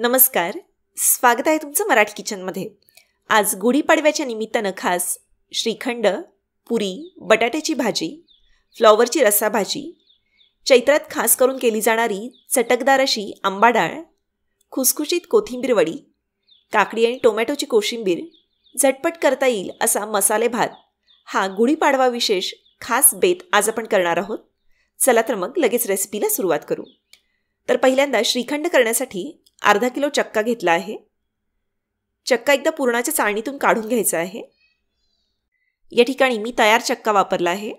नमस्कार स्वागत आहे तुमचं मराठी किचनमध्ये आज गुढीपाडव्याच्या निमित्तानं खास श्रीखंड पुरी बटाट्याची भाजी फ्लॉवरची रसाभाजी चैत्रात खास करून केली जाणारी चटकदार अशी आंबा डाळ खुसखुशीत कोथिंबीर वडी काकडी आणि टोमॅटोची कोशिंबीर झटपट करता येईल असा मसाले भात हा गुढीपाडवा विशेष खास बेत आज आपण करणार आहोत चला तर मग लगेच रेसिपीला सुरुवात करू तर पहिल्यांदा श्रीखंड करण्यासाठी अर्धा किलो चक्का घेतला आहे चक्का एकदा पुरणाच्या चाळणीतून काढून घ्यायचा आहे या ठिकाणी मी तयार चक्का वापरला आहे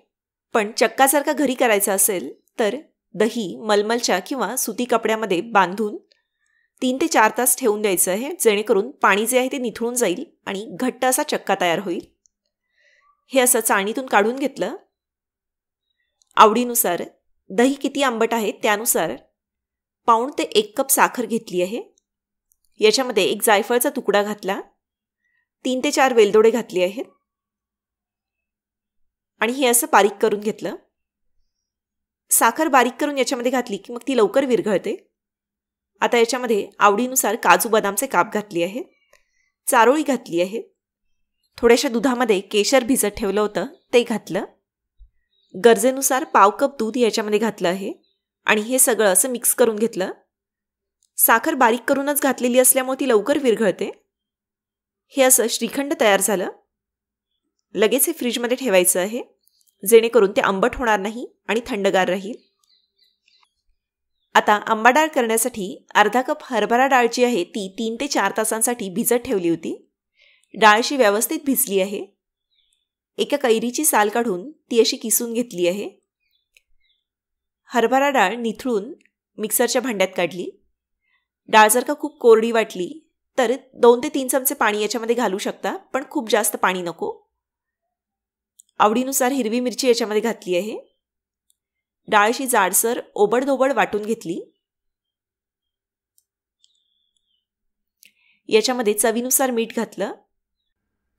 पण चक्कासारखा घरी करायचा असेल तर दही मलमलच्या किंवा सुती कपड्यामध्ये बांधून तीन ते चार तास ठेवून द्यायचं आहे जेणेकरून पाणी जे आहे ते निथळून जाईल आणि घट्ट असा चक्का तयार होईल हे असं चाळणीतून काढून घेतलं आवडीनुसार दही किती आंबट आहे त्यानुसार पाऊण ते एक कप साखर घेतली आहे याच्यामध्ये एक जायफळचा तुकडा घातला तीन ते चार वेलदोडे घातले आहेत आणि हे असं बारीक करून घेतलं साखर बारीक करून याच्यामध्ये घातली की मग ती लवकर विरघळते आता याच्यामध्ये आवडीनुसार काजू बदामचे काप घातली आहे चारोळी घातली आहे थोड्याशा दुधामध्ये केशर भिजत ठेवलं होतं ते घातलं गरजेनुसार पाव कप दूध याच्यामध्ये घातलं आहे आणि हे सगळं असं मिक्स करून घेतलं साखर बारीक करूनच घातलेली असल्यामुळे ती लवकर विरघळते हे असं श्रीखंड तयार झालं लगेच हे फ्रीजमध्ये ठेवायचं आहे जेणेकरून ते आंबट होणार नाही आणि थंडगार राहील आता आंबा डाळ करण्यासाठी अर्धा कप हरभरा डाळ जी आहे ती तीन ते चार तासांसाठी भिजत ठेवली होती डाळशी व्यवस्थित भिजली आहे एका कैरीची साल काढून ती अशी किसून घेतली आहे हरभरा डाळ निथळून मिक्सरच्या भांड्यात काढली डाळ जर का खूप कोरडी वाटली तर दोन ते तीन चमचे पाणी याच्यामध्ये घालू शकता पण खूप जास्त पाणी नको आवडीनुसार हिरवी मिरची याच्यामध्ये घातली आहे डाळशी जाडसर ओबडधोबड वाटून घेतली याच्यामध्ये चवीनुसार मीठ घातलं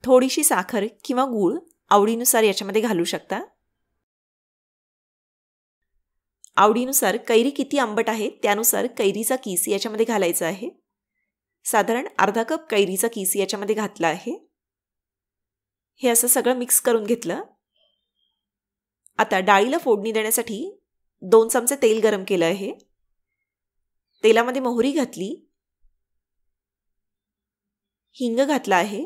थोडीशी साखर किंवा गूळ आवडीनुसार याच्यामध्ये घालू शकता आवडीनुसार कैरी किती आंबट आहे त्यानुसार कैरीचा किस याच्यामध्ये घालायचा आहे साधारण अर्धा कप कैरीचा किस याच्यामध्ये घातला आहे हे असं सगळं मिक्स करून घेतलं आता डाळीला फोडणी देण्यासाठी दोन चमचे तेल गरम केलं आहे तेलामध्ये मोहरी घातली हिंग घातला आहे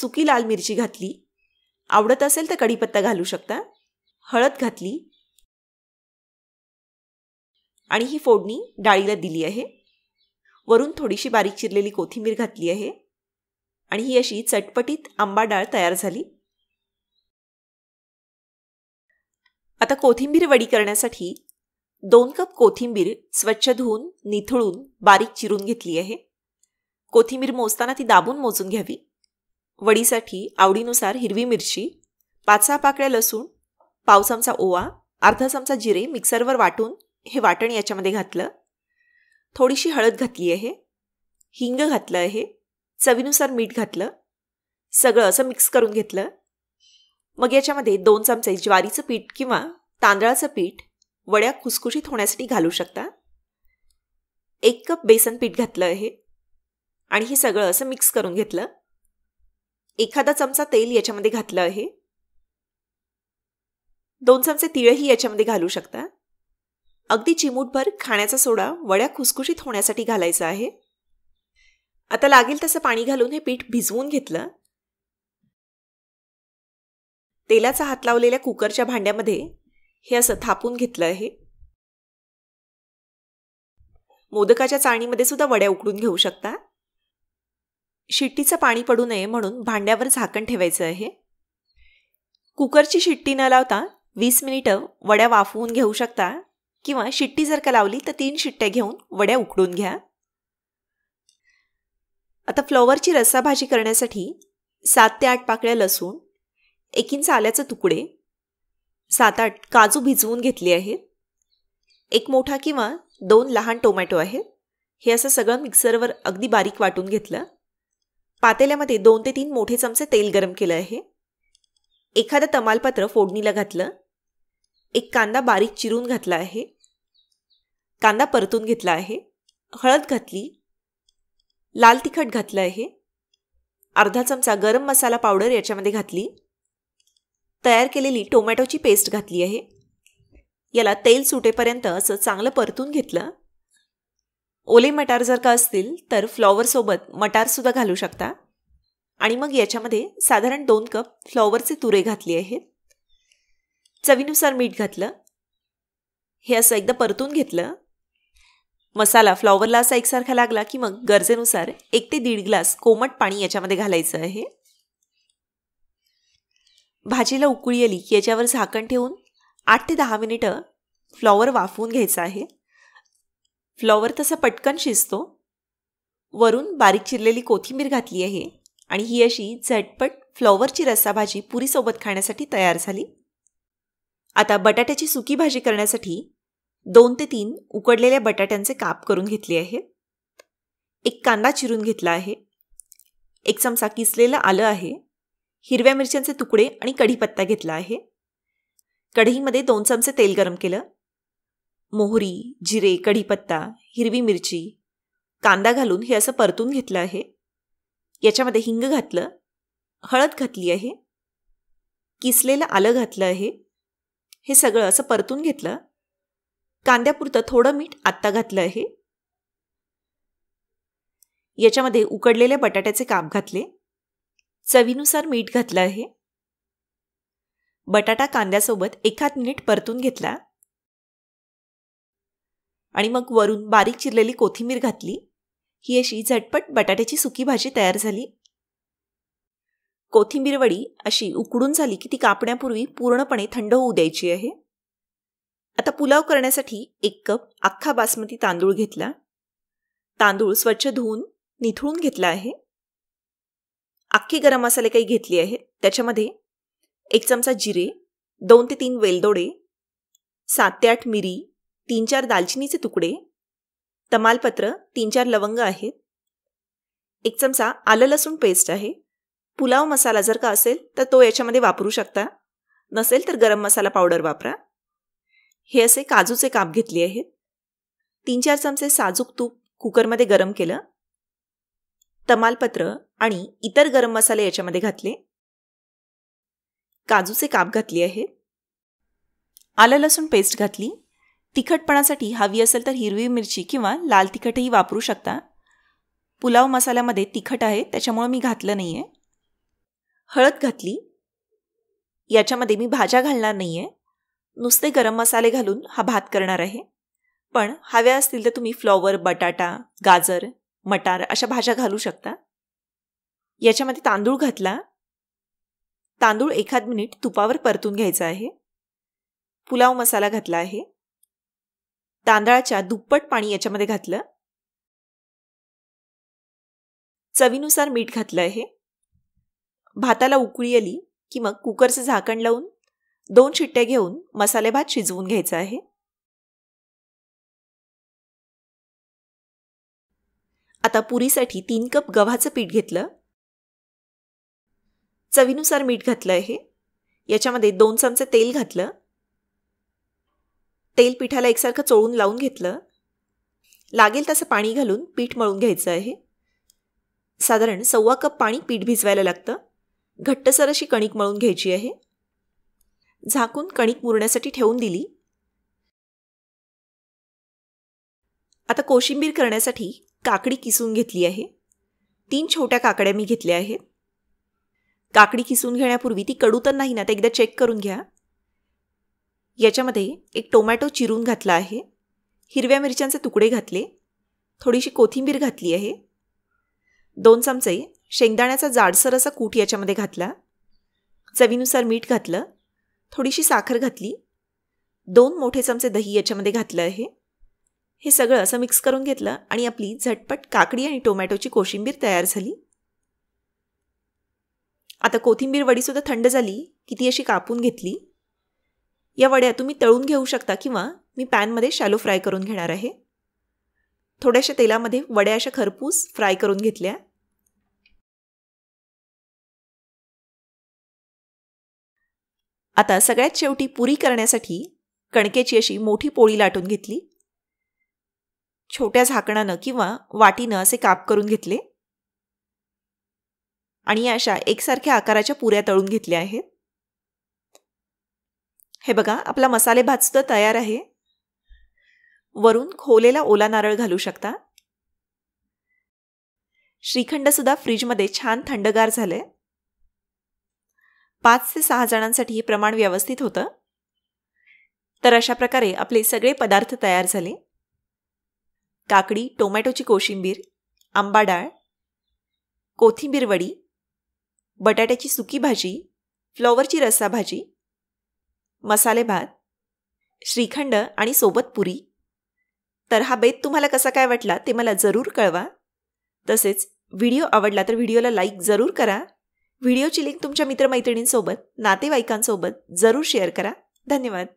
सुकी लाल मिरची घातली आवडत असेल तर कढीपत्ता घालू शकता हळद घातली आणि ही फोडणी डाळीला दिली आहे वरून थोडीशी बारीक चिरलेली कोथिंबीर घातली आहे आणि ही अशी चटपटीत आंबा डाळ तयार झाली आता कोथिंबीर वडी करण्यासाठी दोन कप कोथिंबीर स्वच्छ धुवून निथळून बारीक चिरून घेतली आहे कोथिंबीर मोजताना ती दाबून मोजून घ्यावी वडीसाठी आवडीनुसार हिरवी मिरची पाच सहा पाकळ्या लसूण पाव चमचा ओवा अर्धा चमचा जिरे मिक्सरवर वाटून हे वाटण याच्यामध्ये घातलं थोडीशी हळद घातली आहे हिंग घातलं आहे चवीनुसार मीठ घातलं सगळं असं मिक्स करून घेतलं मग याच्यामध्ये दोन चमचे ज्वारीचं पीठ किंवा तांदळाचं पीठ वड्या खुसखुशीत होण्यासाठी घालू शकता एक कप बेसन पीठ घातलं आहे आणि हे सगळं असं मिक्स करून घेतलं एखादा चमचा तेल याच्यामध्ये घातलं आहे दोन चमचे तिळही याच्यामध्ये घालू शकता अगदी चिमूटभर खाण्याचा सोडा वड्या खुसखुशीत होण्यासाठी घालायचा आहे आता लागेल तसं पाणी घालून हे पीठ भिजवून घेतलं तेलाचा हात लावलेल्या कुकरच्या भांड्यामध्ये हे असं थापून घेतलं आहे मोदकाच्या चाळणीमध्ये सुद्धा वड्या उकडून घेऊ शकता शिट्टीचं पाणी पडू नये म्हणून भांड्यावर झाकण ठेवायचं आहे कुकरची शिट्टी न लावता वीस मिनिटं वड्या वाफवून घेऊ शकता किंवा शिट्टी जर का लावली तर तीन शिट्ट्या घेऊन वड्या उकडून घ्या आता फ्लॉवरची रस्साभाजी करण्यासाठी सात ते आठ पाकळ्या लसूण एक इंच आल्याचे तुकडे सात आठ काजू भिजवून घेतले आहेत एक मोठा किंवा दोन लहान टोमॅटो आहेत हे असं सगळं मिक्सरवर अगदी बारीक वाटून घेतलं पातेल्यामध्ये दोन ते तीन मोठे चमचे तेल गरम केलं आहे एखादं तमालपत्र फोडणीला घातलं एक कांदा बारीक चिरून घातला आहे कांदा परतून घेतला आहे हळद घातली लाल तिखट घातलं आहे अर्धा चमचा गरम मसाला पावडर याच्यामध्ये घातली तयार केलेली टोमॅटोची पेस्ट घातली आहे याला तेल सुटेपर्यंत असं चांगलं परतून घेतलं ओले मटार जर का असतील तर फ्लॉवरसोबत मटारसुद्धा घालू शकता आणि मग याच्यामध्ये साधारण दोन कप फ्लॉवरचे तुरे घातले आहेत चवीनुसार मीठ घातलं हे असं एकदा परतून घेतलं मसाला फ्लॉवरला असा एकसारखा लागला की मग गरजेनुसार एक ते दीड ग्लास कोमट पाणी याच्यामध्ये घालायचं आहे भाजीला उकळी आली की याच्यावर झाकण ठेवून आठ ते दहा मिनिटं फ्लॉवर वाफवून घ्यायचं आहे फ्लॉवर तसा पटकन शिजतो वरून बारीक चिरलेली कोथिंबीर घातली आहे आणि ही अशी झटपट फ्लॉवरची रस्सा भाजी पुरीसोबत खाण्यासाठी तयार झाली आता बटाट्याची सुकी भाजी करण्यासाठी दोन ते तीन उकडलेल्या बटाट्यांचे काप करून घेतले आहे एक कांदा चिरून घेतला आहे एक चमचा किसलेलं आलं आहे हिरव्या मिरच्यांचे तुकडे आणि कढीपत्ता घेतला आहे कढईमध्ये दोन चमचे तेल गरम केलं मोहरी जिरे कढीपत्ता हिरवी मिरची कांदा घालून हे असं परतून घेतलं आहे याच्यामध्ये हिंग घातलं हळद घातली आहे किसलेलं आलं घातलं आहे हे सगळं असं परतून घेतलं कांद्यापुरतं थोडं मीठ आत्ता घातलं आहे याच्यामध्ये उकडलेल्या बटाट्याचे काप घातले चवीनुसार मीठ घातलं आहे बटाटा कांद्यासोबत एखाद मिनिट परतून घेतला आणि मग वरून बारीक चिरलेली कोथिंबीर घातली ही अशी झटपट बटाट्याची सुकी भाजी तयार झाली कोथिंबीर वडी अशी उकडून झाली की ती कापण्यापूर्वी पूर्णपणे थंड होऊ द्यायची आहे आता पुलाव करण्यासाठी एक कप अख्खा बासमती तांदूळ घेतला तांदूळ स्वच्छ धुवून निथळून घेतला आहे अख्खे गरम मसाले काही घेतले आहे त्याच्यामध्ये एक चमचा जिरे दोन ते तीन वेलदोडे सात ते आठ मिरी तीन चार दालचिनीचे तुकडे तमालपत्र तीन चार लवंग आहेत एक चमचा आलं लसूण पेस्ट आहे पुलाव मसाला जर का असेल तर तो याच्यामध्ये वापरू शकता नसेल तर गरम मसाला पावडर वापरा हे असे काजूचे काप घेतले आहेत तीन चार चमचे साजूक तूप कुकरमध्ये गरम केलं तमालपत्र आणि इतर गरम मसाले याच्यामध्ये घातले काजूचे काप घातले आहे आलं लसूण पेस्ट घातली तिखटपणासाठी हवी असेल तर हिरवी मिरची किंवा लाल तिखटही वापरू शकता पुलाव मसाल्यामध्ये तिखट आहे त्याच्यामुळं मी घातलं नाही आहे हळद घातली याच्यामध्ये मी भाज्या घालणार नाही आहे नुसते गरम मसाले घालून हा भात करणार आहे पण हव्या असतील तर तुम्ही फ्लॉवर बटाटा गाजर मटार अशा भाज्या घालू शकता याच्यामध्ये तांदूळ घातला तांदूळ एखाद मिनिट तुपावर परतून घ्यायचा आहे पुलाव मसाला घातला आहे तांदळाच्या दुप्पट पाणी याच्यामध्ये घातलं चवीनुसार मीठ घातलं आहे भाताला उकळी आली की मग कुकरचं झाकण लावून दोन शिट्ट्या घेऊन मसाले भात शिजवून घ्यायचं आहे आता पुरीसाठी तीन कप गव्हाचं पीठ घेतलं चवीनुसार मीठ घातलं आहे याच्यामध्ये दोन चमचे तेल घातलं तेल पिठाला एकसारखं चोळून लावून घेतलं लागेल तसं पाणी घालून पीठ मळून घ्यायचं आहे साधारण सव्वा कप पाणी पीठ भिजवायला लागतं घट्टसर अशी कणिक मळून घ्यायची आहे झाकून कणिक मुरण्यासाठी ठेवून दिली आता कोशिंबीर करण्यासाठी काकडी किसून घेतली आहे तीन छोट्या काकड्या मी घेतल्या आहेत काकडी किसून घेण्यापूर्वी ती कडू तर नाही ना ते एकदा चेक करून घ्या याच्यामध्ये एक टोमॅटो चिरून घातला आहे हिरव्या मिरच्यांचे तुकडे घातले थोडीशी कोथिंबीर घातली आहे दोन चमचे शेंगदाण्याचा जाडसर असा कूट याच्यामध्ये घातला चवीनुसार मीठ घातलं थोडीशी साखर घातली दोन मोठे चमचे दही याच्यामध्ये घातलं आहे हे सगळं असं मिक्स करून घेतलं आणि आपली झटपट काकडी आणि टोमॅटोची कोशिंबीर तयार झाली आता कोथिंबीर वडीसुद्धा थंड झाली की ती अशी कापून घेतली या वड्या तुम्ही तळून घेऊ शकता किंवा मी पॅनमध्ये शॅलो फ्राय करून घेणार आहे थोड्याशा तेलामध्ये वड्या अशा खरपूस फ्राय करून घेतल्या आता सगळ्यात शेवटी पुरी करण्यासाठी कणकेची अशी मोठी पोळी लाटून घेतली छोट्या झाकणानं किंवा वाटीनं असे काप करून घेतले आणि अशा एकसारख्या आकाराच्या पुऱ्या तळून घेतल्या आहेत हे बघा आपला मसाले भात सुद्धा तयार आहे वरून खोलेला ओला नारळ घालू शकता श्रीखंड सुद्धा फ्रीजमध्ये छान थंडगार झालंय पाच ते सहा जणांसाठी हे प्रमाण व्यवस्थित होतं तर अशा प्रकारे आपले सगळे पदार्थ तयार झाले काकडी टोमॅटोची कोशिंबीर आंबा डाळ कोथिंबीर वडी बटाट्याची सुकी भाजी फ्लॉवरची भाजी मसाले भात श्रीखंड आणि सोबत पुरी तर हा बेत तुम्हाला कसा काय वाटला ते मला जरूर कळवा तसेच व्हिडिओ आवडला तर व्हिडिओला लाईक जरूर करा व्हिडिओची लिंक तुमच्या मित्रमैत्रिणींसोबत नातेवाईकांसोबत जरूर शेअर करा धन्यवाद